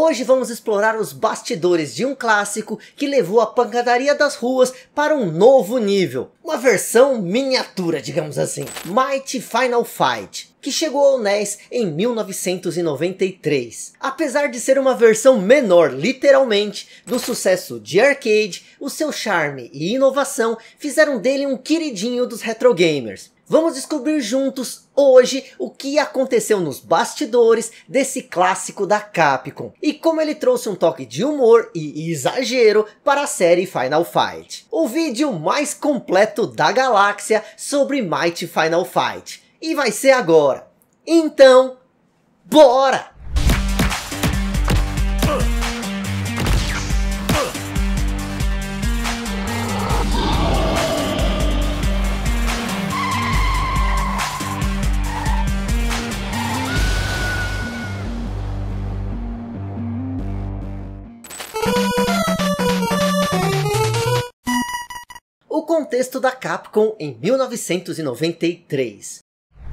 Hoje vamos explorar os bastidores de um clássico que levou a pancadaria das ruas para um novo nível. Uma versão miniatura, digamos assim. Mighty Final Fight, que chegou ao NES em 1993. Apesar de ser uma versão menor, literalmente, do sucesso de arcade, o seu charme e inovação fizeram dele um queridinho dos retrogamers. Vamos descobrir juntos hoje o que aconteceu nos bastidores desse clássico da Capcom e como ele trouxe um toque de humor e exagero para a série Final Fight. O vídeo mais completo da galáxia sobre Mighty Final Fight. E vai ser agora. Então, bora! contexto da Capcom em 1993.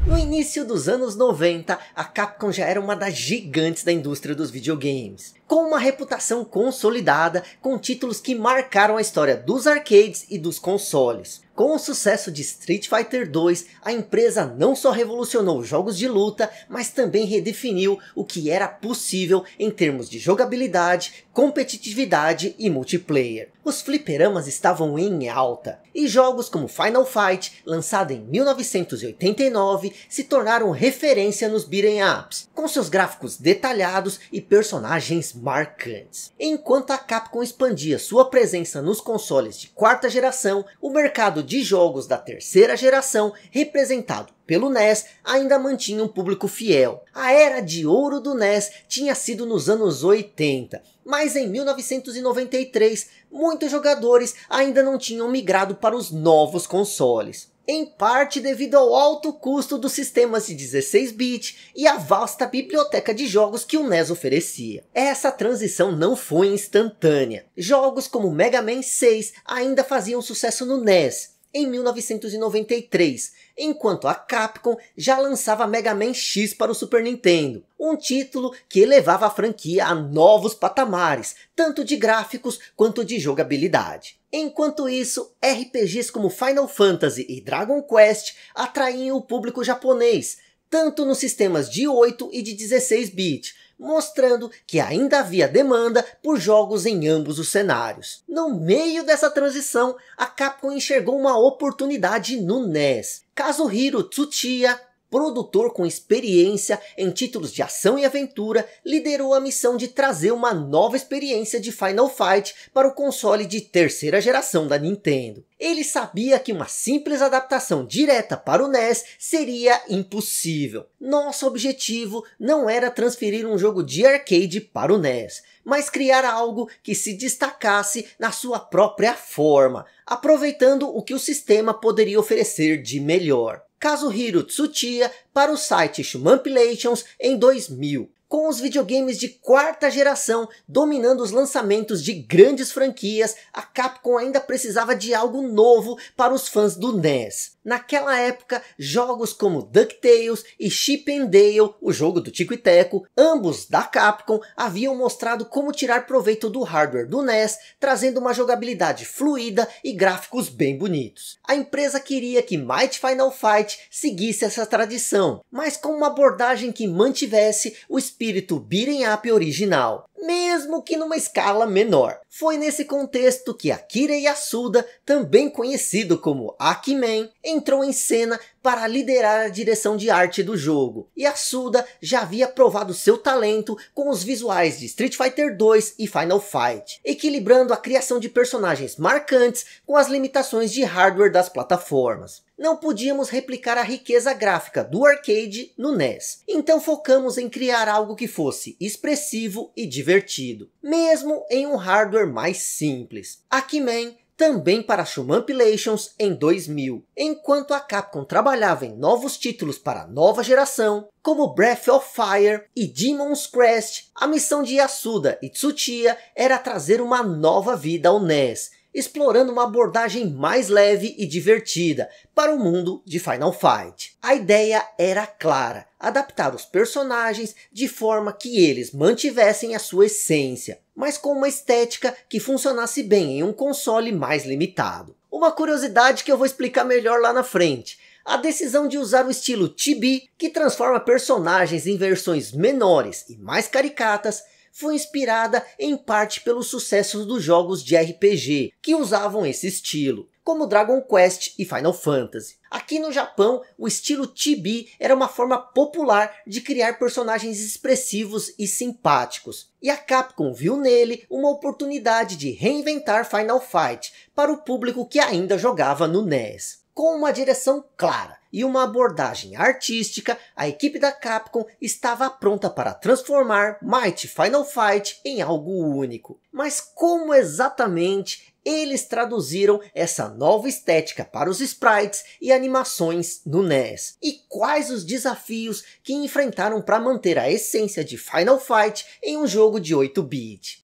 No início dos anos 90, a Capcom já era uma das gigantes da indústria dos videogames com uma reputação consolidada, com títulos que marcaram a história dos arcades e dos consoles. Com o sucesso de Street Fighter 2, a empresa não só revolucionou jogos de luta, mas também redefiniu o que era possível em termos de jogabilidade, competitividade e multiplayer. Os fliperamas estavam em alta, e jogos como Final Fight, lançado em 1989, se tornaram referência nos beat'em ups, com seus gráficos detalhados e personagens marcantes. Enquanto a Capcom expandia sua presença nos consoles de quarta geração, o mercado de jogos da terceira geração, representado pelo NES, ainda mantinha um público fiel. A era de ouro do NES tinha sido nos anos 80, mas em 1993, muitos jogadores ainda não tinham migrado para os novos consoles em parte devido ao alto custo dos sistemas de 16-bit e à vasta biblioteca de jogos que o NES oferecia. Essa transição não foi instantânea. Jogos como Mega Man 6 ainda faziam sucesso no NES, em 1993, enquanto a Capcom já lançava Mega Man X para o Super Nintendo, um título que elevava a franquia a novos patamares, tanto de gráficos quanto de jogabilidade. Enquanto isso, RPGs como Final Fantasy e Dragon Quest atraíam o público japonês, tanto nos sistemas de 8 e de 16 bits, mostrando que ainda havia demanda por jogos em ambos os cenários. No meio dessa transição, a Capcom enxergou uma oportunidade no NES. Kazuhiro Tsuchiya produtor com experiência em títulos de ação e aventura, liderou a missão de trazer uma nova experiência de Final Fight para o console de terceira geração da Nintendo. Ele sabia que uma simples adaptação direta para o NES seria impossível. Nosso objetivo não era transferir um jogo de arcade para o NES, mas criar algo que se destacasse na sua própria forma, aproveitando o que o sistema poderia oferecer de melhor. Kazuhiro Tsuchiya para o site Shumampilations em 2000 com os videogames de quarta geração dominando os lançamentos de grandes franquias, a Capcom ainda precisava de algo novo para os fãs do NES. Naquela época, jogos como DuckTales e Chip and Dale, o jogo do Tico e Teco, ambos da Capcom, haviam mostrado como tirar proveito do hardware do NES, trazendo uma jogabilidade fluida e gráficos bem bonitos. A empresa queria que Might Final Fight seguisse essa tradição, mas com uma abordagem que mantivesse o espírito espírito beating up original, mesmo que numa escala menor. Foi nesse contexto que Akira Yasuda, também conhecido como Akimen, entrou em cena para liderar a direção de arte do jogo. Yasuda já havia provado seu talento com os visuais de Street Fighter 2 e Final Fight, equilibrando a criação de personagens marcantes com as limitações de hardware das plataformas não podíamos replicar a riqueza gráfica do arcade no NES. Então focamos em criar algo que fosse expressivo e divertido, mesmo em um hardware mais simples. Akiman também para Shumanpilations em 2000, enquanto a Capcom trabalhava em novos títulos para a nova geração, como Breath of Fire e Demon's Crest, a missão de Yasuda e Tsuchiya era trazer uma nova vida ao NES, explorando uma abordagem mais leve e divertida para o mundo de Final Fight. A ideia era clara, adaptar os personagens de forma que eles mantivessem a sua essência, mas com uma estética que funcionasse bem em um console mais limitado. Uma curiosidade que eu vou explicar melhor lá na frente, a decisão de usar o estilo Tibi, que transforma personagens em versões menores e mais caricatas, foi inspirada em parte pelos sucessos dos jogos de RPG, que usavam esse estilo, como Dragon Quest e Final Fantasy. Aqui no Japão, o estilo chibi era uma forma popular de criar personagens expressivos e simpáticos. E a Capcom viu nele uma oportunidade de reinventar Final Fight para o público que ainda jogava no NES. Com uma direção clara, e uma abordagem artística, a equipe da Capcom estava pronta para transformar Mighty Final Fight em algo único. Mas como exatamente eles traduziram essa nova estética para os sprites e animações no NES. E quais os desafios que enfrentaram para manter a essência de Final Fight em um jogo de 8 bits.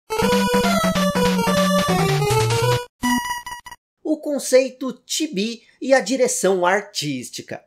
conceito Tibi e a direção artística.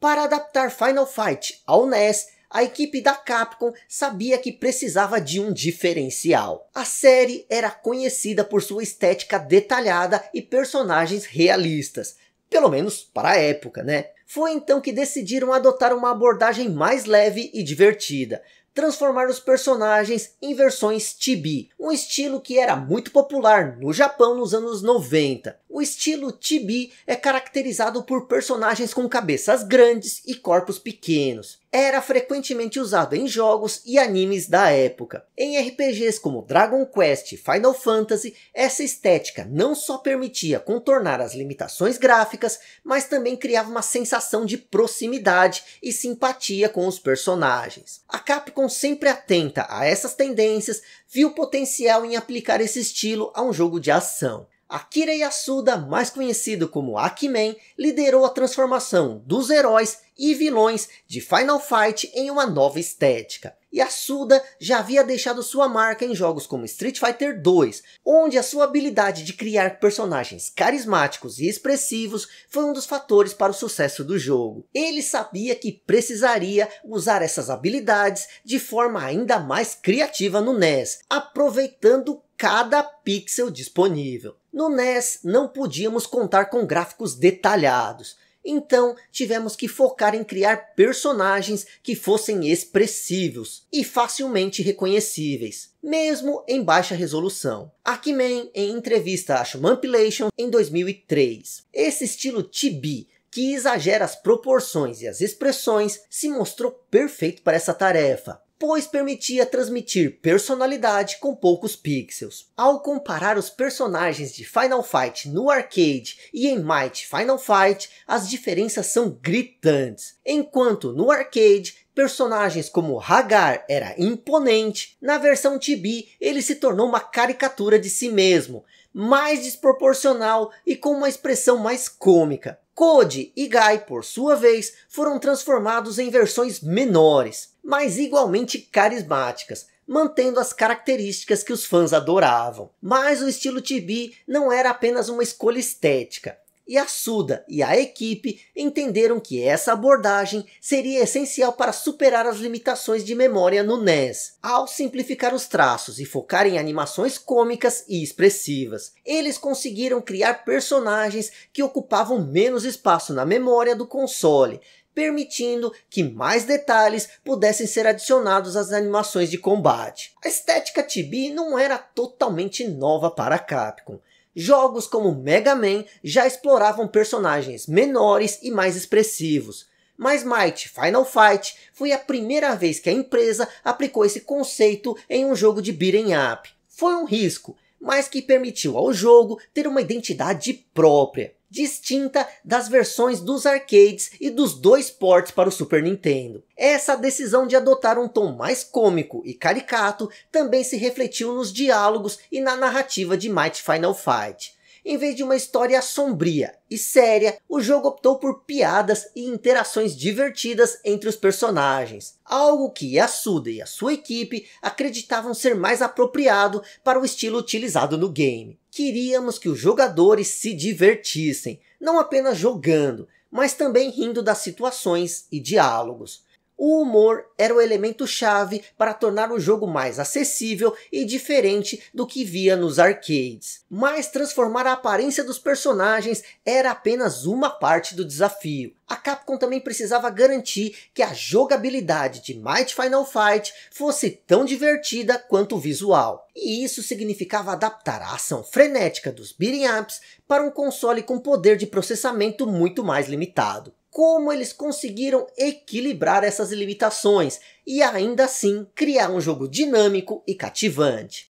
Para adaptar Final Fight ao NES, a equipe da Capcom sabia que precisava de um diferencial. A série era conhecida por sua estética detalhada e personagens realistas, pelo menos para a época, né? Foi então que decidiram adotar uma abordagem mais leve e divertida, transformar os personagens em versões chibi, um estilo que era muito popular no Japão nos anos 90. O estilo chibi é caracterizado por personagens com cabeças grandes e corpos pequenos era frequentemente usado em jogos e animes da época. Em RPGs como Dragon Quest e Final Fantasy, essa estética não só permitia contornar as limitações gráficas, mas também criava uma sensação de proximidade e simpatia com os personagens. A Capcom sempre atenta a essas tendências, viu potencial em aplicar esse estilo a um jogo de ação. Akira Yasuda, mais conhecido como Akimen, liderou a transformação dos heróis e vilões de Final Fight em uma nova estética. Yasuda já havia deixado sua marca em jogos como Street Fighter 2, onde a sua habilidade de criar personagens carismáticos e expressivos foi um dos fatores para o sucesso do jogo. Ele sabia que precisaria usar essas habilidades de forma ainda mais criativa no NES, aproveitando cada pixel disponível. No NES não podíamos contar com gráficos detalhados, então tivemos que focar em criar personagens que fossem expressivos e facilmente reconhecíveis, mesmo em baixa resolução. Akiman em entrevista à Shumampilation em 2003. Esse estilo chibi que exagera as proporções e as expressões, se mostrou perfeito para essa tarefa pois permitia transmitir personalidade com poucos pixels. Ao comparar os personagens de Final Fight no arcade e em Might Final Fight, as diferenças são gritantes. Enquanto no arcade, personagens como Hagar era imponente, na versão Tibi ele se tornou uma caricatura de si mesmo, mais desproporcional e com uma expressão mais cômica. Code e Guy, por sua vez, foram transformados em versões menores mas igualmente carismáticas, mantendo as características que os fãs adoravam. Mas o estilo Tibi não era apenas uma escolha estética, e a Suda e a equipe entenderam que essa abordagem seria essencial para superar as limitações de memória no NES. Ao simplificar os traços e focar em animações cômicas e expressivas, eles conseguiram criar personagens que ocupavam menos espaço na memória do console permitindo que mais detalhes pudessem ser adicionados às animações de combate. A estética Tibi não era totalmente nova para a Capcom. Jogos como Mega Man já exploravam personagens menores e mais expressivos, mas Might Final Fight foi a primeira vez que a empresa aplicou esse conceito em um jogo de beat'em up. Foi um risco, mas que permitiu ao jogo ter uma identidade própria distinta das versões dos arcades e dos dois ports para o Super Nintendo. Essa decisão de adotar um tom mais cômico e caricato também se refletiu nos diálogos e na narrativa de Might Final Fight. Em vez de uma história sombria e séria, o jogo optou por piadas e interações divertidas entre os personagens, algo que Yasuda e a sua equipe acreditavam ser mais apropriado para o estilo utilizado no game. Queríamos que os jogadores se divertissem, não apenas jogando, mas também rindo das situações e diálogos. O humor era o elemento chave para tornar o jogo mais acessível e diferente do que via nos arcades. Mas transformar a aparência dos personagens era apenas uma parte do desafio. A Capcom também precisava garantir que a jogabilidade de Might Final Fight fosse tão divertida quanto o visual. E isso significava adaptar a ação frenética dos beating ups para um console com poder de processamento muito mais limitado como eles conseguiram equilibrar essas limitações e ainda assim criar um jogo dinâmico e cativante.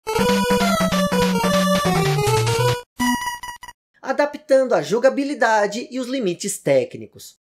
Adaptando a jogabilidade e os limites técnicos.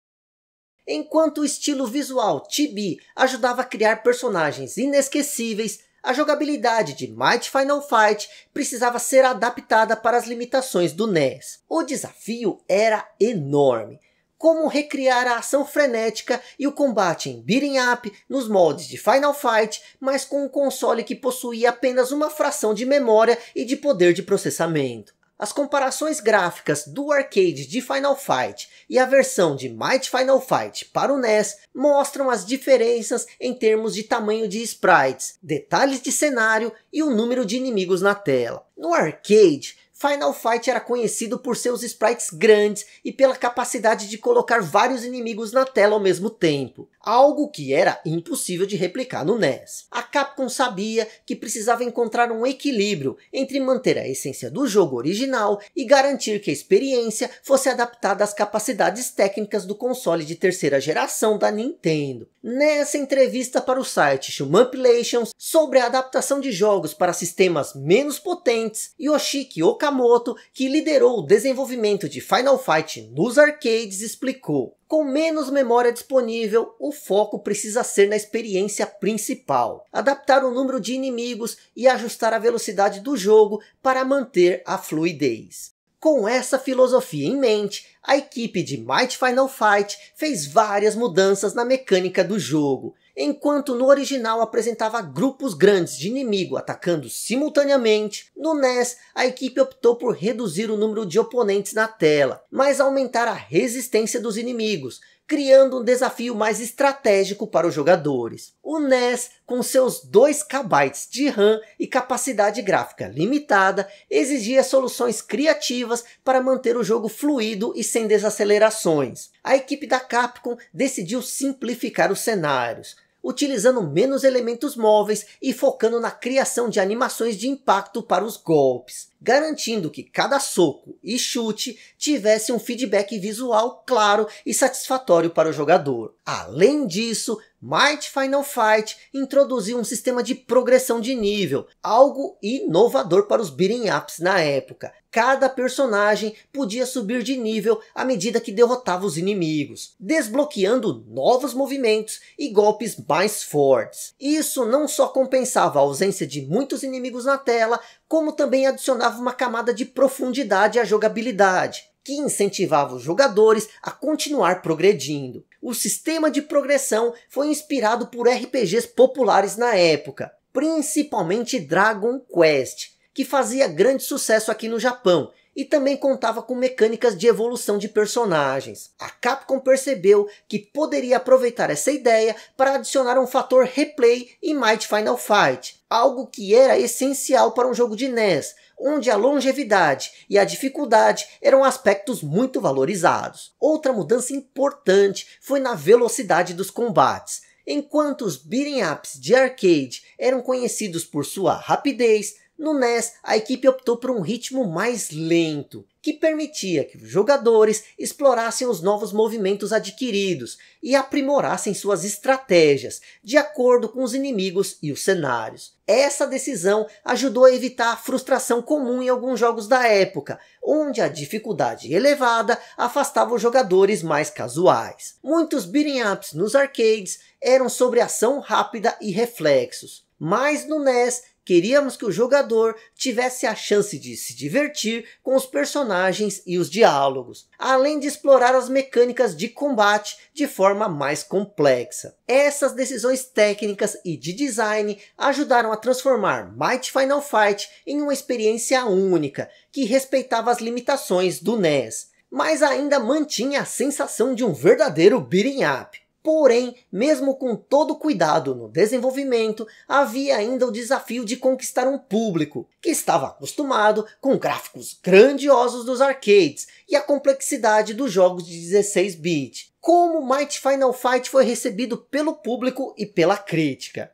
Enquanto o estilo visual Tibi ajudava a criar personagens inesquecíveis, a jogabilidade de Might Final Fight precisava ser adaptada para as limitações do NES. O desafio era enorme como recriar a ação frenética e o combate em beating up nos mods de Final Fight, mas com um console que possuía apenas uma fração de memória e de poder de processamento. As comparações gráficas do arcade de Final Fight e a versão de Might Final Fight para o NES mostram as diferenças em termos de tamanho de sprites, detalhes de cenário e o número de inimigos na tela. No arcade, Final Fight era conhecido por seus sprites grandes e pela capacidade de colocar vários inimigos na tela ao mesmo tempo, algo que era impossível de replicar no NES. A Capcom sabia que precisava encontrar um equilíbrio entre manter a essência do jogo original e garantir que a experiência fosse adaptada às capacidades técnicas do console de terceira geração da Nintendo. Nessa entrevista para o site Shumapilations sobre a adaptação de jogos para sistemas menos potentes, Yoshiki Okamoto Miyamoto, que liderou o desenvolvimento de Final Fight nos arcades, explicou: com menos memória disponível, o foco precisa ser na experiência principal, adaptar o número de inimigos e ajustar a velocidade do jogo para manter a fluidez. Com essa filosofia em mente, a equipe de Might Final Fight fez várias mudanças na mecânica do jogo, Enquanto no original apresentava grupos grandes de inimigo atacando simultaneamente, no NES a equipe optou por reduzir o número de oponentes na tela, mas aumentar a resistência dos inimigos, criando um desafio mais estratégico para os jogadores. O NES, com seus 2 KB de RAM e capacidade gráfica limitada, exigia soluções criativas para manter o jogo fluido e sem desacelerações. A equipe da Capcom decidiu simplificar os cenários, utilizando menos elementos móveis e focando na criação de animações de impacto para os golpes garantindo que cada soco e chute tivesse um feedback visual claro e satisfatório para o jogador. Além disso, Might Final Fight introduziu um sistema de progressão de nível, algo inovador para os beating ups na época. Cada personagem podia subir de nível à medida que derrotava os inimigos, desbloqueando novos movimentos e golpes mais fortes. Isso não só compensava a ausência de muitos inimigos na tela, como também adicionava dava uma camada de profundidade à jogabilidade, que incentivava os jogadores a continuar progredindo. O sistema de progressão foi inspirado por RPGs populares na época, principalmente Dragon Quest, que fazia grande sucesso aqui no Japão e também contava com mecânicas de evolução de personagens. A Capcom percebeu que poderia aproveitar essa ideia para adicionar um fator replay em Might Final Fight, algo que era essencial para um jogo de NES, onde a longevidade e a dificuldade eram aspectos muito valorizados. Outra mudança importante foi na velocidade dos combates. Enquanto os beating ups de arcade eram conhecidos por sua rapidez, no NES, a equipe optou por um ritmo mais lento, que permitia que os jogadores explorassem os novos movimentos adquiridos e aprimorassem suas estratégias, de acordo com os inimigos e os cenários. Essa decisão ajudou a evitar a frustração comum em alguns jogos da época, onde a dificuldade elevada afastava os jogadores mais casuais. Muitos beating ups nos arcades eram sobre ação rápida e reflexos, mas no NES Queríamos que o jogador tivesse a chance de se divertir com os personagens e os diálogos, além de explorar as mecânicas de combate de forma mais complexa. Essas decisões técnicas e de design ajudaram a transformar Might Final Fight em uma experiência única que respeitava as limitações do NES, mas ainda mantinha a sensação de um verdadeiro beating up. Porém, mesmo com todo cuidado no desenvolvimento, havia ainda o desafio de conquistar um público que estava acostumado com gráficos grandiosos dos arcades e a complexidade dos jogos de 16 bits. Como Might Final Fight foi recebido pelo público e pela crítica.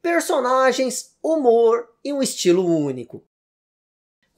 Personagens, humor e um estilo único.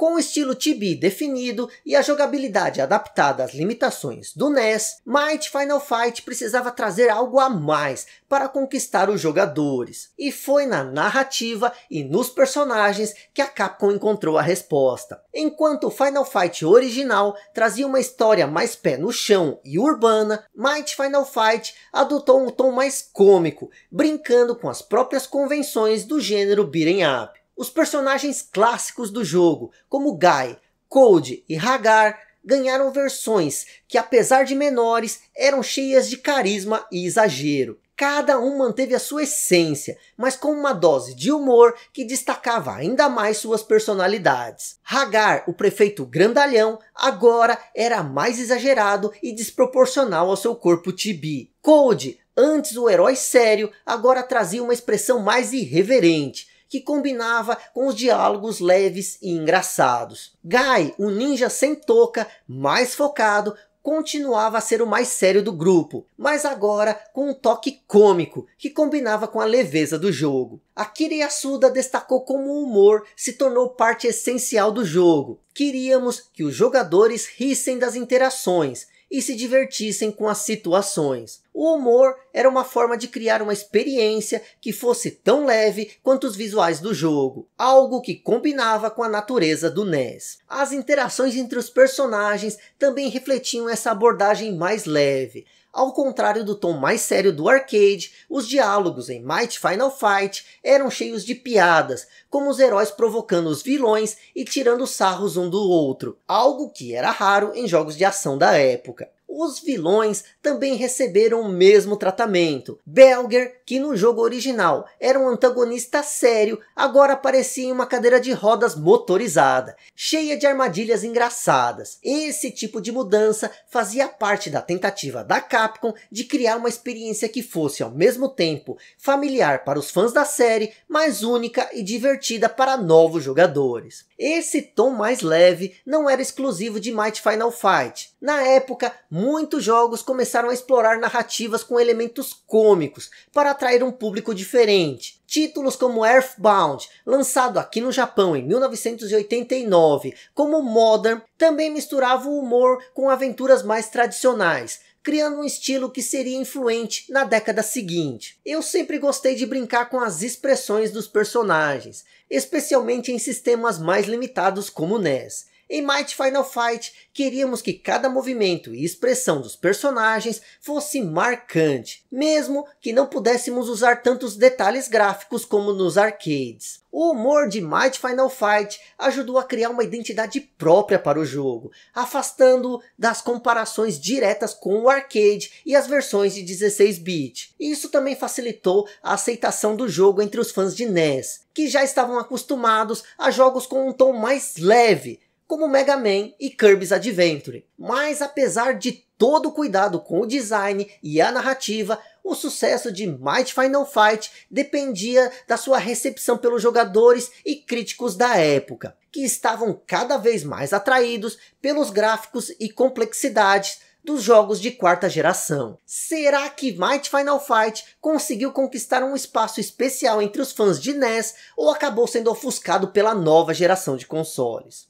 Com o estilo TB definido e a jogabilidade adaptada às limitações do NES, Might Final Fight precisava trazer algo a mais para conquistar os jogadores. E foi na narrativa e nos personagens que a Capcom encontrou a resposta. Enquanto o Final Fight original trazia uma história mais pé no chão e urbana, Might Final Fight adotou um tom mais cômico, brincando com as próprias convenções do gênero beat'em up. Os personagens clássicos do jogo, como Guy, Cold e Hagar, ganharam versões que, apesar de menores, eram cheias de carisma e exagero. Cada um manteve a sua essência, mas com uma dose de humor que destacava ainda mais suas personalidades. Hagar, o prefeito grandalhão, agora era mais exagerado e desproporcional ao seu corpo tibi. Cold, antes o herói sério, agora trazia uma expressão mais irreverente, que combinava com os diálogos leves e engraçados. Guy, o ninja sem touca, mais focado, continuava a ser o mais sério do grupo, mas agora com um toque cômico que combinava com a leveza do jogo. Akira Yasuda destacou como o humor se tornou parte essencial do jogo. Queríamos que os jogadores rissem das interações e se divertissem com as situações. O humor era uma forma de criar uma experiência que fosse tão leve quanto os visuais do jogo, algo que combinava com a natureza do NES. As interações entre os personagens também refletiam essa abordagem mais leve. Ao contrário do tom mais sério do arcade, os diálogos em Might Final Fight eram cheios de piadas, como os heróis provocando os vilões e tirando sarros um do outro, algo que era raro em jogos de ação da época. Os vilões também receberam o mesmo tratamento. Belger, que no jogo original era um antagonista sério, agora aparecia em uma cadeira de rodas motorizada, cheia de armadilhas engraçadas. Esse tipo de mudança fazia parte da tentativa da Capcom de criar uma experiência que fosse ao mesmo tempo familiar para os fãs da série, mas única e divertida para novos jogadores. Esse tom mais leve não era exclusivo de Might Final Fight. Na época, muitos jogos começaram a explorar narrativas com elementos cômicos para atrair um público diferente. Títulos como Earthbound, lançado aqui no Japão em 1989, como Modern, também misturava o humor com aventuras mais tradicionais, criando um estilo que seria influente na década seguinte. Eu sempre gostei de brincar com as expressões dos personagens, especialmente em sistemas mais limitados como o NES. Em Might Final Fight, queríamos que cada movimento e expressão dos personagens fosse marcante, mesmo que não pudéssemos usar tantos detalhes gráficos como nos arcades. O humor de Might Final Fight ajudou a criar uma identidade própria para o jogo, afastando-o das comparações diretas com o arcade e as versões de 16-bit. Isso também facilitou a aceitação do jogo entre os fãs de NES, que já estavam acostumados a jogos com um tom mais leve, como Mega Man e Kirby's Adventure. Mas apesar de todo o cuidado com o design e a narrativa, o sucesso de Might Final Fight dependia da sua recepção pelos jogadores e críticos da época, que estavam cada vez mais atraídos pelos gráficos e complexidades dos jogos de quarta geração. Será que Might Final Fight conseguiu conquistar um espaço especial entre os fãs de NES ou acabou sendo ofuscado pela nova geração de consoles?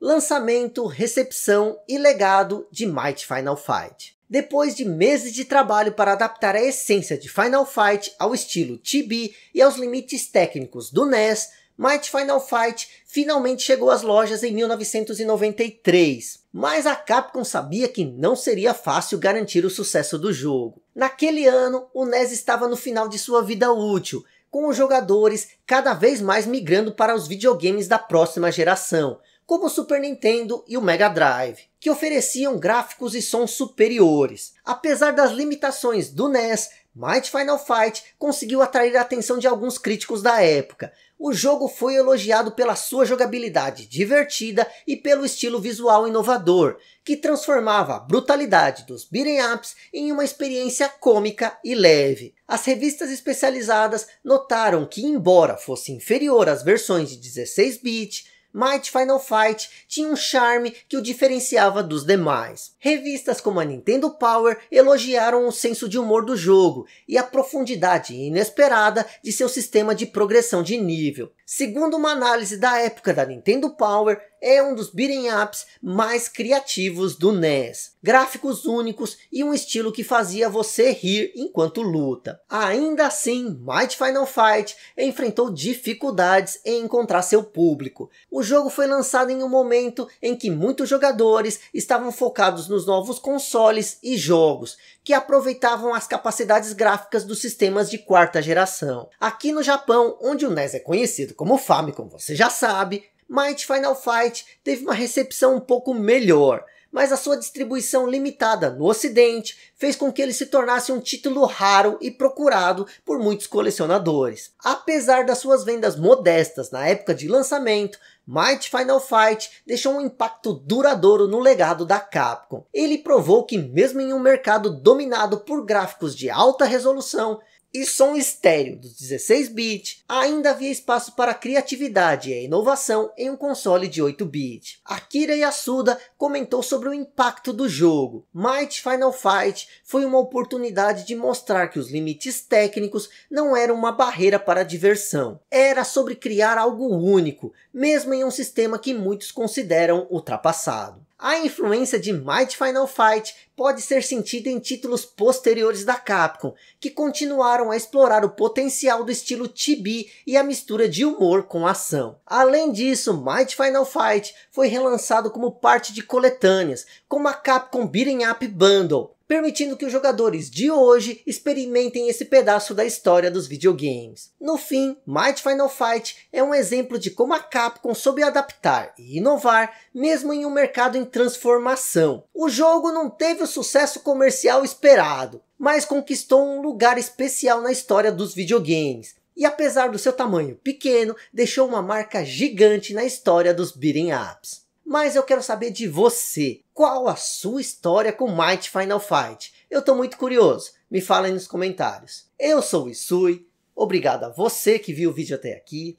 Lançamento, recepção e legado de Might Final Fight. Depois de meses de trabalho para adaptar a essência de Final Fight ao estilo TB e aos limites técnicos do NES, Might Final Fight finalmente chegou às lojas em 1993, mas a Capcom sabia que não seria fácil garantir o sucesso do jogo. Naquele ano, o NES estava no final de sua vida útil, com os jogadores cada vez mais migrando para os videogames da próxima geração, como o Super Nintendo e o Mega Drive, que ofereciam gráficos e sons superiores. Apesar das limitações do NES, Might Final Fight conseguiu atrair a atenção de alguns críticos da época. O jogo foi elogiado pela sua jogabilidade divertida e pelo estilo visual inovador, que transformava a brutalidade dos beat'em ups em uma experiência cômica e leve. As revistas especializadas notaram que, embora fosse inferior às versões de 16-bit, Might Final Fight tinha um charme que o diferenciava dos demais. Revistas como a Nintendo Power elogiaram o senso de humor do jogo e a profundidade inesperada de seu sistema de progressão de nível. Segundo uma análise da época da Nintendo Power, é um dos beating ups mais criativos do NES. Gráficos únicos e um estilo que fazia você rir enquanto luta. Ainda assim, Might Final Fight enfrentou dificuldades em encontrar seu público. O jogo foi lançado em um momento em que muitos jogadores estavam focados nos novos consoles e jogos, que aproveitavam as capacidades gráficas dos sistemas de quarta geração. Aqui no Japão, onde o NES é conhecido como Famicom, você já sabe, Might Final Fight teve uma recepção um pouco melhor, mas a sua distribuição limitada no ocidente fez com que ele se tornasse um título raro e procurado por muitos colecionadores. Apesar das suas vendas modestas na época de lançamento, Might Final Fight deixou um impacto duradouro no legado da Capcom. Ele provou que mesmo em um mercado dominado por gráficos de alta resolução, e som estéreo dos 16 bits, ainda havia espaço para criatividade e inovação em um console de 8 bits. Akira Yasuda comentou sobre o impacto do jogo. Might Final Fight foi uma oportunidade de mostrar que os limites técnicos não eram uma barreira para a diversão. Era sobre criar algo único, mesmo em um sistema que muitos consideram ultrapassado. A influência de Might Final Fight pode ser sentida em títulos posteriores da Capcom, que continuaram a explorar o potencial do estilo chibi e a mistura de humor com ação. Além disso, Might Final Fight foi relançado como parte de coletâneas, como a Capcom Beating Up Bundle, permitindo que os jogadores de hoje experimentem esse pedaço da história dos videogames. No fim, Might Final Fight é um exemplo de como a Capcom soube adaptar e inovar, mesmo em um mercado em transformação. O jogo não teve o sucesso comercial esperado, mas conquistou um lugar especial na história dos videogames. E apesar do seu tamanho pequeno, deixou uma marca gigante na história dos beating ups. Mas eu quero saber de você qual a sua história com Might Final Fight? Eu estou muito curioso, me fala aí nos comentários. Eu sou o Isui, obrigado a você que viu o vídeo até aqui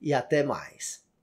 e até mais.